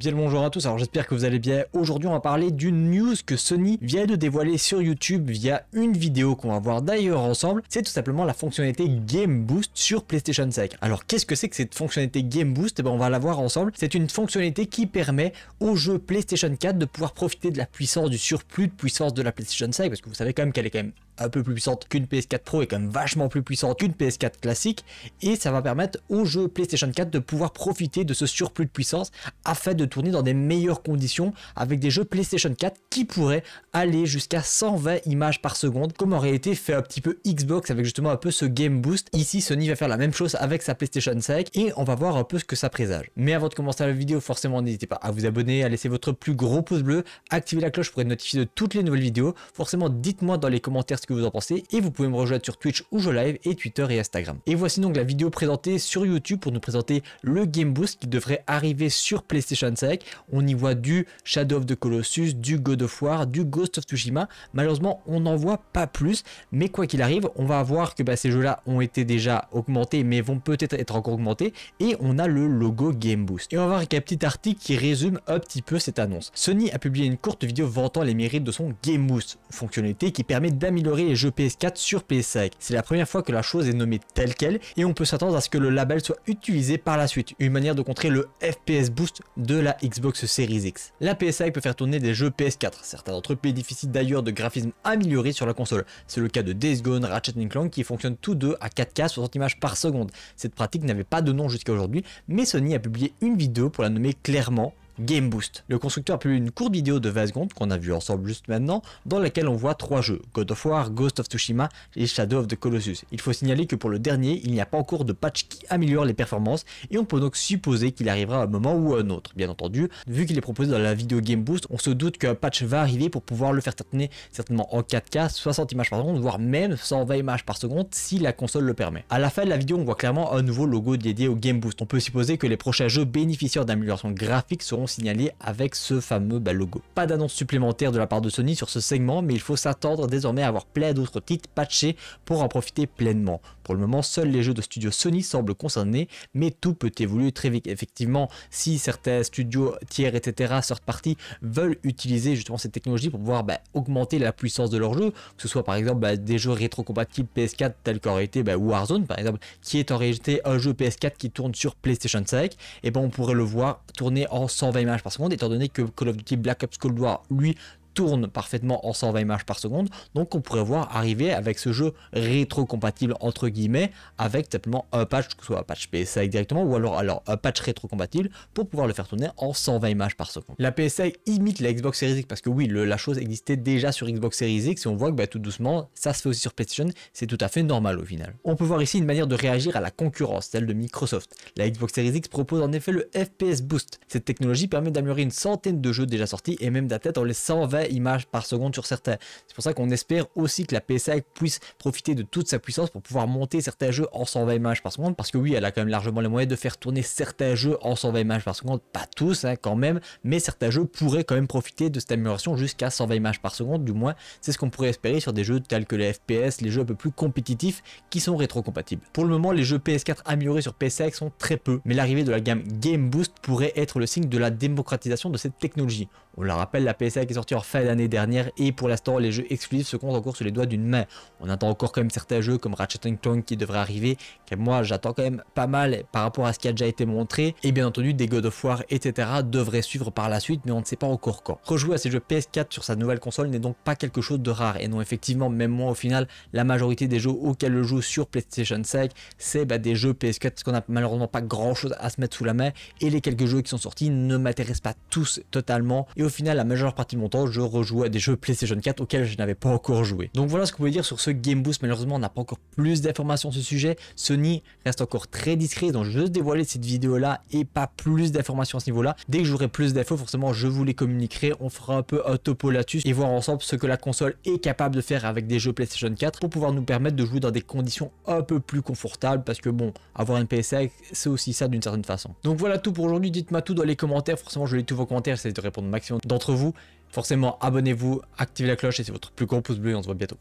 Bien le bonjour à tous, alors j'espère que vous allez bien. Aujourd'hui on va parler d'une news que Sony vient de dévoiler sur YouTube via une vidéo qu'on va voir d'ailleurs ensemble. C'est tout simplement la fonctionnalité Game Boost sur PlayStation 5. Alors qu'est-ce que c'est que cette fonctionnalité Game Boost Et eh bien on va la voir ensemble. C'est une fonctionnalité qui permet aux jeux PlayStation 4 de pouvoir profiter de la puissance, du surplus de puissance de la PlayStation 5 parce que vous savez quand même qu'elle est quand même un peu plus puissante qu'une PS4 Pro et quand même vachement plus puissante qu'une PS4 classique et ça va permettre aux jeux PlayStation 4 de pouvoir profiter de ce surplus de puissance afin de tourner dans des meilleures conditions avec des jeux PlayStation 4 qui pourraient aller jusqu'à 120 images par seconde comme en réalité fait un petit peu Xbox avec justement un peu ce Game Boost. Ici Sony va faire la même chose avec sa PlayStation 5 et on va voir un peu ce que ça présage. Mais avant de commencer la vidéo forcément n'hésitez pas à vous abonner, à laisser votre plus gros pouce bleu, activer la cloche pour être notifié de toutes les nouvelles vidéos. Forcément dites-moi dans les commentaires ce que vous en pensez et vous pouvez me rejoindre sur Twitch où je live et Twitter et Instagram. Et voici donc la vidéo présentée sur YouTube pour nous présenter le Game Boost qui devrait arriver sur PlayStation 5. On y voit du Shadow of the Colossus, du God of War, du Ghost of Tsushima. Malheureusement, on n'en voit pas plus, mais quoi qu'il arrive, on va voir que bah, ces jeux-là ont été déjà augmentés mais vont peut-être être encore augmentés et on a le logo Game Boost. Et on va voir avec un petit article qui résume un petit peu cette annonce. Sony a publié une courte vidéo vantant les mérites de son Game Boost, fonctionnalité qui permet d'améliorer les jeux PS4 sur PS5. C'est la première fois que la chose est nommée telle qu'elle et on peut s'attendre à ce que le label soit utilisé par la suite, une manière de contrer le FPS boost de la Xbox Series X. La PS5 peut faire tourner des jeux PS4, certains d'entre eux bénéficient d'ailleurs de graphismes améliorés sur la console. C'est le cas de Days Gone, Ratchet Clank qui fonctionnent tous deux à 4K 60 images par seconde. Cette pratique n'avait pas de nom jusqu'à aujourd'hui, mais Sony a publié une vidéo pour la nommer clairement Game Boost. Le constructeur a publié une courte vidéo de 20 secondes qu'on a vue ensemble juste maintenant, dans laquelle on voit trois jeux, God of War, Ghost of Tsushima et Shadow of the Colossus. Il faut signaler que pour le dernier, il n'y a pas encore de patch qui améliore les performances et on peut donc supposer qu'il arrivera à un moment ou à un autre. Bien entendu, vu qu'il est proposé dans la vidéo Game Boost, on se doute qu'un patch va arriver pour pouvoir le faire tenir certainement en 4K, 60 images par seconde, voire même 120 images par seconde si la console le permet. A la fin de la vidéo, on voit clairement un nouveau logo dédié au Game Boost. On peut supposer que les prochains jeux bénéficiaires d'améliorations graphiques seront signaler avec ce fameux bah, logo. Pas d'annonce supplémentaire de la part de Sony sur ce segment, mais il faut s'attendre désormais à avoir plein d'autres titres patchés pour en profiter pleinement. Pour le moment, seuls les jeux de studio Sony semblent concernés, mais tout peut évoluer très vite. Effectivement, si certains studios tiers, etc., sortent partie veulent utiliser justement cette technologie pour pouvoir bah, augmenter la puissance de leurs jeux, que ce soit par exemple bah, des jeux rétro-compatibles PS4 tels qu'aurait été bah, Warzone par exemple, qui est en réalité un jeu PS4 qui tourne sur PlayStation 5, et eh ben on pourrait le voir tourner en 120 images par seconde, étant donné que Call of Duty Black Ops Cold War, lui, parfaitement en 120 images par seconde. Donc on pourrait voir arriver avec ce jeu rétro-compatible entre guillemets avec simplement un patch, que ce soit un patch PSI directement ou alors, alors un patch rétro-compatible pour pouvoir le faire tourner en 120 images par seconde. La PSI imite la Xbox Series X parce que oui, la chose existait déjà sur Xbox Series X et on voit que bah, tout doucement ça se fait aussi sur PlayStation, c'est tout à fait normal au final. On peut voir ici une manière de réagir à la concurrence, celle de Microsoft. La Xbox Series X propose en effet le FPS Boost. Cette technologie permet d'améliorer une centaine de jeux déjà sortis et même d'atteindre les 120 images par seconde sur certains. C'est pour ça qu'on espère aussi que la PS5 puisse profiter de toute sa puissance pour pouvoir monter certains jeux en 120 images par seconde, parce que oui, elle a quand même largement les moyens de faire tourner certains jeux en 120 images par seconde, pas tous hein, quand même, mais certains jeux pourraient quand même profiter de cette amélioration jusqu'à 120 images par seconde, du moins c'est ce qu'on pourrait espérer sur des jeux tels que les FPS, les jeux un peu plus compétitifs qui sont rétrocompatibles. Pour le moment, les jeux PS4 améliorés sur PS5 sont très peu, mais l'arrivée de la gamme Game Boost pourrait être le signe de la démocratisation de cette technologie. On le rappelle, la PS5 est sortie en fin dernière et pour l'instant les jeux exclusifs se comptent encore sur les doigts d'une main. On attend encore quand même certains jeux comme Ratchet Clank qui devrait arriver, que moi j'attends quand même pas mal par rapport à ce qui a déjà été montré et bien entendu des God of War etc devraient suivre par la suite mais on ne sait pas encore quand. Rejouer à ces jeux PS4 sur sa nouvelle console n'est donc pas quelque chose de rare et non effectivement même moi au final la majorité des jeux auxquels je joue sur PlayStation 5 c'est bah, des jeux PS4 ce qu'on a malheureusement pas grand chose à se mettre sous la main et les quelques jeux qui sont sortis ne m'intéressent pas tous totalement et au final la majeure partie de mon temps je Rejouer à des jeux PlayStation 4 auxquels je n'avais pas encore joué. Donc voilà ce que vous pouvez dire sur ce Game Boost. Malheureusement, on n'a pas encore plus d'informations sur ce sujet. Sony reste encore très discret, donc je vais dévoiler cette vidéo-là et pas plus d'informations à ce niveau-là. Dès que j'aurai plus d'infos, forcément, je vous les communiquerai. On fera un peu un topo là-dessus et voir ensemble ce que la console est capable de faire avec des jeux PlayStation 4 pour pouvoir nous permettre de jouer dans des conditions un peu plus confortables parce que bon, avoir une PS5, c'est aussi ça d'une certaine façon. Donc voilà tout pour aujourd'hui. Dites-moi tout dans les commentaires. Forcément, je lis tous vos commentaires, j'essaie de répondre au maximum d'entre vous. Forcément, abonnez-vous, activez la cloche et c'est votre plus gros pouce bleu et on se voit bientôt.